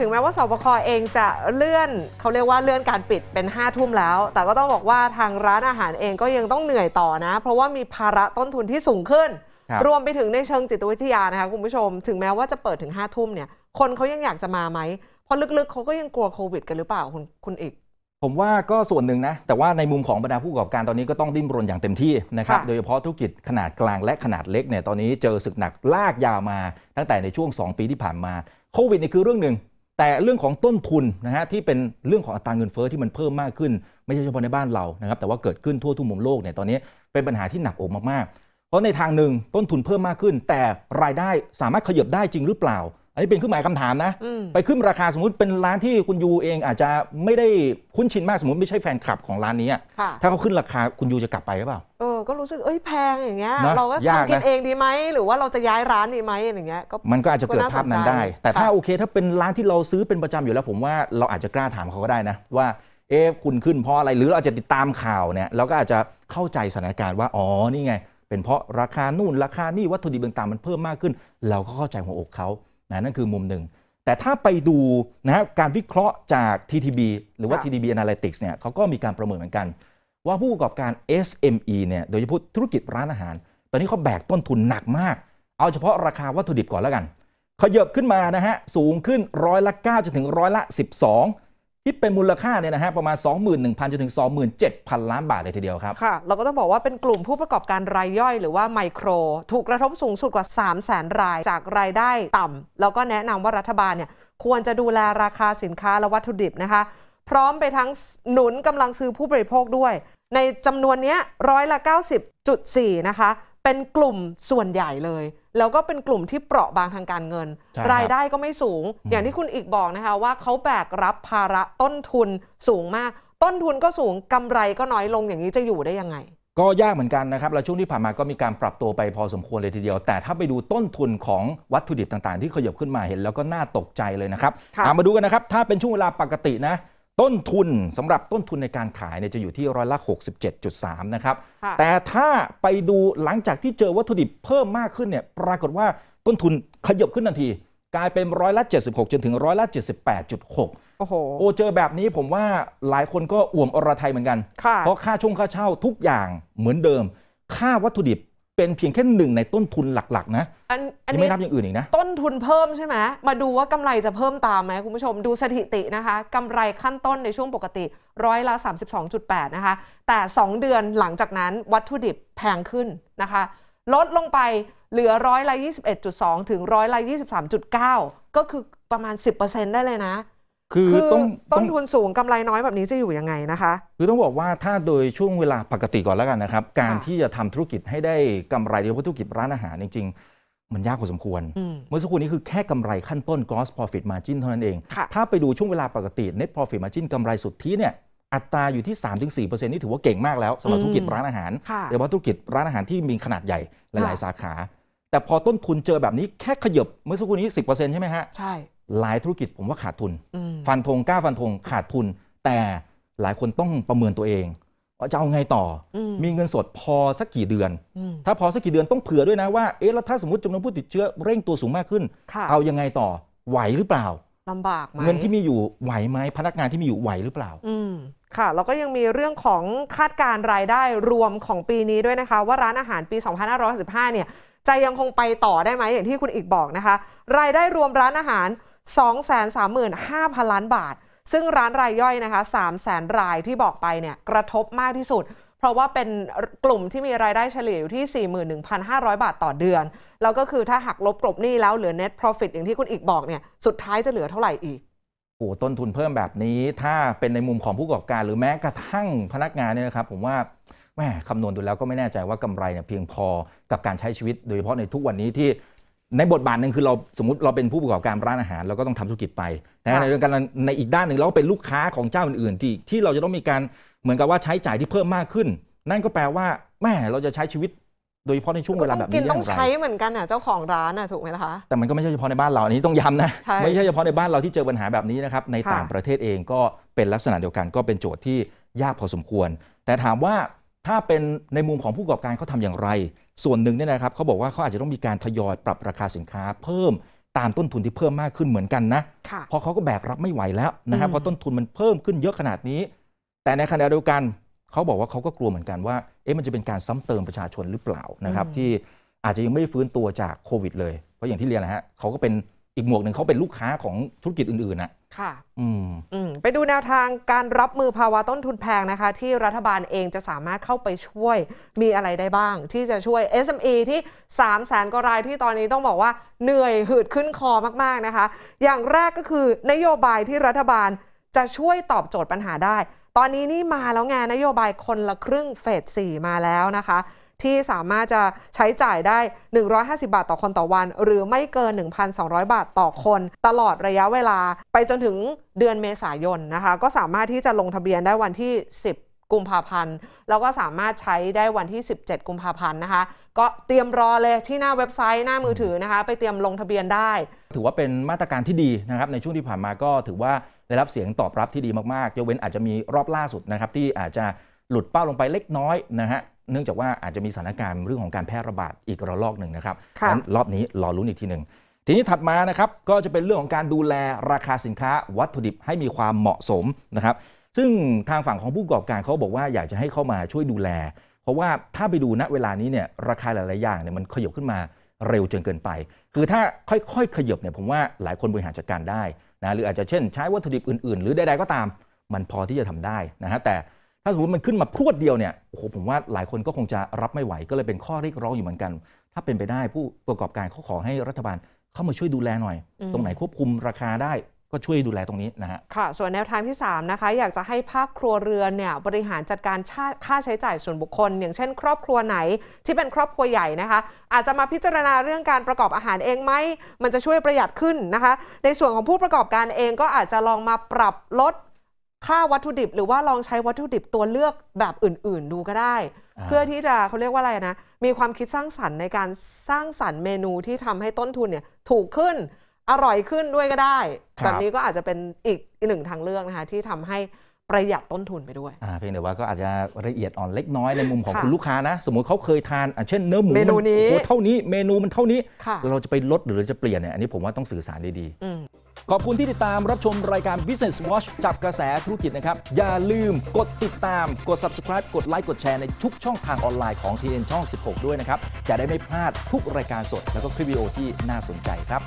ถึงแม้ว่าสบคอเองจะเลื่อน เขาเรียกว่าเลื่อนการปิดเป็น5้าทุ่มแล้ว แต่ก็ต้องบอกว่าทางร้านอาหารเองก็ยังต้องเหนื่อยต่อนะ เพราะว่ามีภาระต้นทุนที่สูงขึ้นรรวมไปถึงในเชิงจิตวิทยานะคะคุณผู้ชม ถึงแม้ว่าจะเปิดถึง5้าทุ่มเนี่ยคนเขายังอยากจะมาไหมเพราะลึกๆเขาก็ยังกลัวโควิดกันหรือเปล่าคุณคุณอีก ผมว่าก็ส่วนหนึ่งนะ แต่ว่าในมุมของบรรดาผู้ประกอบการตอนนี้ก็ต้องดิ้นรนอย่างเต็มที่นะครับโดยเฉพาะธุรกิจขนาดกลางและขนาดเล็กเนี่ยตอนนี้เจอศึกหนักลากยาวมาตั้งแต่ในช่วง 2 ปีที่ผ่านมาโควิดนี่คือเรื่องหนึ่งแต่เรื่องของต้นทุนนะฮะที่เป็นเรื่องของอัตราเงินเฟอ้อที่มันเพิ่มมากขึ้นไม่ใช่เฉพาะในบ้านเรานะครับแต่ว่าเกิดขึ้นทั่วทุกมุมโลกเนี่ยตอนนี้เป็นปัญหาที่หนักอกมากๆ เพราะในทางหนึ่งต้นทุนเพิ่มมากขึ้น แต่รายได้สามารถขยับได้จริงหรือเปล่าอันนี้เป็นขึ้นหมายคำถามนะ ไปขึ้นราคาสมมติเป็นร้านที่คุณยูเองอาจจะไม่ได้คุ้นชินมากสมมติไม่ใช่แฟนคลับของร้านนี้ถ้าเขาขึ้นราคาคุณยูจะกลับไปหรือเปล่าเออก็รู้สึกเอ้ยแพงอย่างเงี้ยเราก็ทำกินเองดีไหมหรือว่าเราจะย้ายร้านดีไหมอย่างเงี้ยก็มันก็อาจจะเกิดภาพนั้นได้ แต่ถ้าโอเคถ้าเป็นร้านที่เราซื้อเป็นประจำอยู่แล้ว ผมว่าเราอาจจะกล้าถามเขาก็ได้นะ ว่าเอฟคุณขึ้นเพราะอะไรหรือเราอาจจะติดตามข่าวเนี่ยเราก็อาจจะเข้าใจสถานการณ์ว่า อ๋อนี่ไง เป็นเพราะราคานู่นราคานี่วัตถุดิบต่างมันเพิ่มมากขึ้น เราก็เข้าใจหัวอกเขานะนั่นคือมุมหนึ่ง แต่ถ้าไปดูนะการวิเคราะห์จาก TTB หรือว่า TTB Analytics เนี่ยเขาก็มีการประเมินเหมือนกัน ว่าผู้ประกอบการ SME เนี่ยโดยเฉพาะธุรกิจร้านอาหาร ตอนนี้เขาแบกต้นทุนหนักมาก เอาเฉพาะราคาวัตถุดิบก่อนแล้วกันเขาเยอบขึ้นมานะฮะสูงขึ้นร้อยละ9จนถึงร้อยละ12คิดเป็นมูลค่าเนี่ยนะฮะประมาณ 21,000จนถึง 27,000 ล้านบาทเลยทีเดียวครับ ค่ะ เราก็ต้องบอกว่าเป็นกลุ่มผู้ประกอบการรายย่อยหรือว่าไมโคร ถูกกระทบสูงสุดกว่า 3 0 0แสนรายจากรายได้ต่ำแล้วก็แนะนำว่ารัฐบาลเนี่ยควรจะดูแลราคาสินค้าและวัตถุดิบนะคะ พร้อมไปทั้งหนุนกำลังซื้อผู้บริโภคด้วย ในจำนวนนี้ร้อยละ90.4 นะคะเป็นกลุ่มส่วนใหญ่เลย แล้วก็เป็นกลุ่มที่เปราะบางทางการเงิน รายได้ก็ไม่สูง อย่างที่คุณอีกบอกนะคะว่าเขาแบกรับภาระต้นทุนสูงมากต้นทุนก็สูงกำไรก็น้อยลง อย่างนี้จะอยู่ได้ยังไง ก็ยากเหมือนกันนะครับแล้วช่วงที่ผ่านมาก็มีการปรับตัวไปพอสมควรเลยทีเดียว แต่ถ้าไปดูต้นทุนของวัตถุดิบต่างๆที่ขยับขึ้นมาเห็น แล้วก็น่าตกใจเลยนะครับมาดูกันนะครับถ้าเป็นช่วงเวลาปกตินะต้นทุนสำหรับต้นทุนในการขายเนี่ยจะอยู่ที่ร้อยละ67.3 นะครับ แต่ถ้าไปดูหลังจากที่เจอวัตถุดิบเพิ่มมากขึ้นเนี่ยปรากฏว่าต้นทุนขยบขึ้นทันที กลายเป็นร้อยละ76 จนถึงร้อยละ78.6โอ้โหโอเจอแบบนี้ผมว่าหลายคนก็อ่วมอรไทยเหมือนกัน เพราะค่าชงค่าเช่าทุกอย่างเหมือนเดิม ค่าวัตถุดิบเป็นเพียงแค่หนึ่งในต้นทุนหลักๆนะอันอันนี้ไม่นับอย่างอื่นอีกนะ ต้นทุนเพิ่มใช่ไหมมาดูว่ากำไรจะเพิ่มตามไหมคุณผู้ชมดูสถิตินะคะ กำไรขั้นต้นในช่วงปกติร้อยละ32.8 นะคะ แต่ 2 เดือนหลังจากนั้นวัตถุดิบแพงขึ้นนะคะ ลดลงไปเหลือร้อยละ 21.2 ถึงร้อยละ23.9 ก็คือประมาณ 10%ได้เลยนะคือต้องต้นทุนสูงกำไรน้อยแบบนี้จะอยู่ยังไงนะคะ คือต้องบอกว่าถ้าโดยช่วงเวลาปกติก่อนแล้วกันนะครับ การที่จะทำธุรกิจให้ได้กำไรโดยเฉพาะธุรกิจร้านอาหารจริง ๆ มันยากพอสมควร เมื่อสักครู่นี้คือแค่กำไรขั้นต้น gross profit margin เท่านั้นเอง ถ้าไปดูช่วงเวลาปกติ net profit margin กำไรสุทธิเนี่ยอัตราอยู่ที่ 3-4%นี่ถือว่าเก่งมากแล้วสำหรับธุรกิจร้านอาหารโดยเฉพาะธุรกิจร้านอาหารที่มีขนาดใหญ่หลาย ๆสาขา แต่พอต้นทุนเจอแบบนี้แค่ขยบเมื่อสักครู่นี้10%ใช่ไหมฮะใช่หลายธุรกิจผมว่าขาดทุนฟันธงกล้าฟันธงขาดทุน แต่หลายคนต้องประเมินตัวเองว่าจะเอาไงต่อ มีเงินสดพอสักกี่เดือน ถ้าพอสักกี่เดือนต้องเผื่อด้วยนะว่าเอ๊ะแล้วถ้าสมมติจำนวนผู้ติดเชื้อเร่งตัวสูงมากขึ้น เอายังไงต่อไหวหรือเปล่าลำบากไหมเงินที่มีอยู่ไหวไหมพนักงานที่มีอยู่ไหวหรือเปล่าค่ะแล้วก็ยังมีเรื่องของคาดการรายได้รวมของปีนี้ด้วยนะคะว่าร้านอาหารปี 2515เนี่ย จะยังคงไปต่อได้ไหมอย่างที่คุณอีกบอกนะคะ รายได้รวมร้านอาหาร235,000ล้านบาท ซึ่งร้านรายย่อยนะคะ3 0 0 0 0 0 รายที่บอกไปเนี่ยกระทบมากที่สุด เพราะว่าเป็นกลุ่มที่มีรายได้เฉลี่ยอยู่ที่ 41,500 บาทต่อเดือน แล้วก็คือถ้าหักลบกลบหนี้แล้วเหลือ net profit อย่างที่คุณอีกบอกเนี่ยสุดท้ายจะเหลือเท่าไหร่อีก โอ้ต้นทุนเพิ่มแบบนี้ ถ้าเป็นในมุมของผู้ประกอบการหรือแม้กระทั่งพนักงานเนี่ยนะครับผมว่าแม่คำนวณดูแล้วก็ไม่แน่ใจว่ากำไรเนี่ยเพียงพอกับการใช้ชีวิตโดยเฉพาะในทุกวันนี้ที่ในบทบาทหนึ่งคือเราสมมติเราเป็นผู้ประกอบการร้านอาหาร เราก็ต้องทำธุรกิจไปต่ในเรื่องการในอีกด้านหนึ่งเราก็เป็นลูกค้าของเจ้าอื่นๆ ที่ที่เราจะต้องมีการเหมือนกับว่าใช้จ่ายที่เพิ่มมากขึ้น นั่นก็แปลว่าแม่เราจะใช้ชีวิต โดยเฉพาะในช่วงเวลาแบบนี้ต้อง ใช้เหมือนกันอ่ะเจ้าของร้านอ่ะถูกไหมล่ะคะแต่มันก็ไม่ใช่เฉพาะในบ้านเราอันนี้ต้องย้ำนะ ไม่ใช่เฉพาะในบ้านเราที่เจอปัญหาแบบนี้นะครับในต่างประเทศเองก็เป็นลักษณะเดียวกัน ก็เป็นโจทย์ที่ยากพอสมควร แต่ถามว่าถ้าเป็นในมุมของผู้ประกอบการเขาทำอย่างไรส่วนหนึ่งเนี่ยนะครับเขาบอกว่าเขาอาจจะต้องมีการทยอยปรับราคาสินค้าเพิ่มตามต้นทุนที่เพิ่มมากขึ้นเหมือนกันนะเพราะเขาก็แบกรับไม่ไหวแล้วนะครับเพราะต้นทุนมันเพิ่มขึ้นเยอะขนาดนี้ แต่ในขณะเดียวกันเขาบอกว่าเขาก็กลัวเหมือนกันว่าเอ๊ะมันจะเป็นการซ้ำเติมประชาชนหรือเปล่านะครับที่อาจจะยังไม่ได้ฟื้นตัวจากโควิดเลย เพราะอย่างที่เรียนนะฮะเขาก็เป็นอีกหมวกหนึ่งเขาเป็นลูกค้าของธุรกิจอื่นๆนะค่ะ อืม อืม ไปดูแนวทางการรับมือภาวะต้นทุนแพงนะคะ ที่รัฐบาลเองจะสามารถเข้าไปช่วยมีอะไรได้บ้างที่จะช่วย SME ที่3 0 0แสนกว่ารายที่ตอนนี้ต้องบอกว่า เหนื่อยหืดขึ้นคอมากๆนะคะ อย่างแรกก็คือนโยบายที่รัฐบาลจะช่วยตอบโจทย์ปัญหาได้ ตอนนี้นี่มาแล้วไง นโยบายคนละครึ่งเฟส4มาแล้วนะคะที่สามารถจะใช้จ่ายได้ 150 บาทต่อคนต่อวัน หรือไม่เกิน 1,200 บาทต่อคน ตลอดระยะเวลาไปจนถึงเดือนเมษายนนะคะ ก็สามารถที่จะลงทะเบียนได้วันที่ 10 กุมภาพันธ์ แล้วก็สามารถใช้ได้วันที่ 17 กุมภาพันธ์นะคะ ก็เตรียมรอเลยที่หน้าเว็บไซต์หน้ามือถือนะคะ ไปเตรียมลงทะเบียนได้ ถือว่าเป็นมาตรการที่ดีนะครับ ในช่วงที่ผ่านมาก็ถือว่าได้รับเสียงตอบรับที่ดีมากๆยกเว้นอาจจะมีรอบล่าสุดนะครับ ที่อาจจะหลุดเป้าลงไปเล็กน้อยนะฮะเนื่องจากว่าอาจจะมีสถานการณ์เรื่องของการแพร่ระบาดอีกระลอกหนึ่งนะครับงั้นรอบนี้รอรุ้นอีกทีหนึ่งทีนี้ถัดมานะครับก็จะเป็นเรื่องของการดูแลราคาสินค้า วัตถุดิบให้มีความเหมาะสมนะครับ ซึ่งทางฝั่งของผู้ประกอบการเขาบอกว่าอยากจะให้เข้ามาช่วยดูแล เพราะว่าถ้าไปดูณเวลานี้เนี่ยราคาหลายๆอย่างเนี่ยมันขยบขึ้นมาเร็วจนเกินไป คือถ้าค่อยๆขยบเนี่ยผมว่าหลายคนบริหารจัดการได้นะหรืออาจจะเช่น ใช้วัตถุดิบอื่นๆ หรือใดๆก็ตาม มันพอที่จะทำได้นะฮะแต่ถ้าสมมติมันขึ้นมาพรวดเดียวเนี่ยโอ้โหผมว่าหลายคนก็คงจะรับไม่ไหวก็เลยเป็นข้อเรียกร้องอยู่เหมือนกัน ถ้าเป็นไปได้ผู้ประกอบการเขาขอให้รัฐบาลเข้ามาช่วยดูแลหน่อย ตรงไหนควบคุมราคาได้ก็ช่วยดูแลตรงนี้นะฮะค่ะส่วนแนวทางที่3นะคะอยากจะให้ภาคครัวเรือนเนี่ยบริหารจัดการค่าใช้จ่ายส่วนบุคคล อย่างเช่นครอบครัวไหนที่เป็นครอบครัวใหญ่นะคะอาจจะมาพิจารณาเรื่องการประกอบอาหารเองไหมมันจะช่วยประหยัดขึ้นนะคะ ในส่วนของผู้ประกอบการเองก็อาจจะลองมาปรับลดค่าวัตถุดิบหรือว่าลองใช้วัตถุดิบตัวเลือกแบบอื่นๆดูก็ได้ เพื่อที่จะเขาเรียกว่าอะไรนะ มีความคิดสร้างสรรค์ในการสร้างสรรค์เมนูที่ทำให้ต้นทุนเนี่ยถูกขึ้นอร่อยขึ้นด้วยก็ได้แบบนี้ก็อาจจะเป็นอีกหนึ่งทางเลือกนะคะที่ทำให้ประหยัดต้นทุนไปด้วยเพียงแต่ว่าก็อาจจะละเอียดอ่อนเล็กน้อยในมุมของคุณลูกค้านะ สมมติเขาเคยทานเช่นเนื้อหมูเมนูนี้เท่านี้เมนูมันเท่านี้เราจะไปลดหรือจะเปลี่ยนเนี่ยอันนี้ผมว่าต้องสื่อสารดีๆขอบคุณที่ติดตามรับชมรายการ Business Watch จับกระแสธุรกิจนะครับ อย่าลืมกดติดตาม กด subscribe กดไลค์ กดแชร์ในทุกช่องทางออนไลน์ของ TN ช่อง 16 ด้วยนะครับ จะได้ไม่พลาดทุกรายการสด แล้วก็คลิปวิดีโอที่น่าสนใจครับ